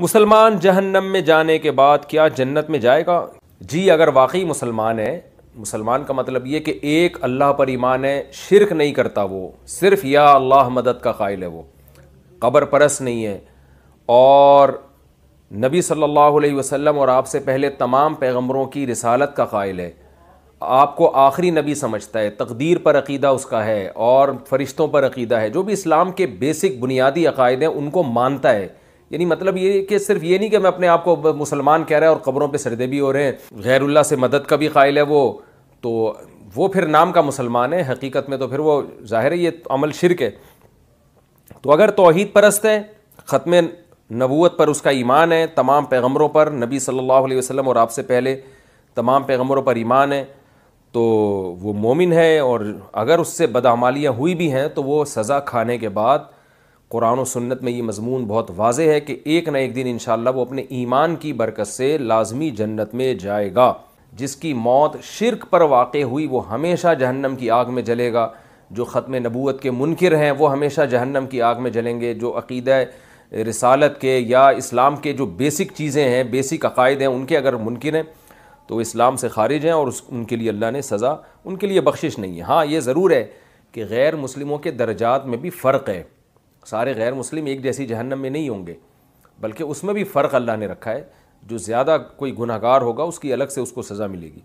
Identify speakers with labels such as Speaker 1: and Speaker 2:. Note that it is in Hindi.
Speaker 1: मुसलमान जहन्नम में जाने के बाद क्या जन्नत में जाएगा जी अगर वाकई मुसलमान है मुसलमान का मतलब ये कि एक अल्लाह पर ईमान है शिरक नहीं करता वो सिर्फ या अल्लाह मदद का कायल है वो कबर परस नहीं है और नबी सल्लल्लाहु अलैहि वसल्लम और आपसे पहले तमाम पैगम्बरों की रिसालत का कायल है आपको आखिरी नबी समझता है तकदीर पर अकीदा उसका है और फरिश्तों पर अकीदा है जो भी इस्लाम के बेसिक बुनियादी अकायद हैं उनको मानता है यानी मतलब ये कि सिर्फ ये नहीं कि मैं अपने आप को मुसलमान कह रहा है और कब्रों पर सरदे भी हो रहे हैं गैरुल्ला से मदद का भी कायल है वो तो वो फिर नाम का मुसलमान है हकीकत में तो फिर वो ज़ाहिर है ये अमल शिरक है तो अगर तोहद परस्त है ख़त्म नबूत पर उसका ईमान है तमाम पैगम्बरों पर नबी सल्लल्लाहु अलैहि वसल्लम और आपसे पहले तमाम पैगम्बरों पर ईमान है तो वो मोमिन है और अगर उससे बदहमालियाँ हुई भी हैं तो वो सज़ा खाने के बाद कुरान सन्नत में ये मजमून बहुत वाज है कि एक ना एक दिन इन वो अपने ईमान की बरकत से लाजमी जन्नत में जाएगा जिसकी मौत शिरक पर वाक़ हुई वो हमेशा जहन्नम की आग में जलेगा जो ख़त्म नबूत के मुनकर हैं वो हमेशा जहन्नम की आग में जलेंगे जो अक़ीद रसालत के या इस्लाम के जो बेसिक चीज़ें हैं बेसिक अकायद हैं उनके अगर मुनकर हैं तो इस्लाम से खारिज हैं और उस उनके लिए अल्लाह ने सज़ा उनके लिए बख्शिश नहीं है हाँ ये ज़रूर है कि गैर मुस्लिमों के दर्जात में भी फ़र्क है सारे गैर मुस्लिम एक जैसी जहन्नम में नहीं होंगे बल्कि उसमें भी फ़र्क अल्लाह ने रखा है जो ज़्यादा कोई गुनाहगार होगा उसकी अलग से उसको सज़ा मिलेगी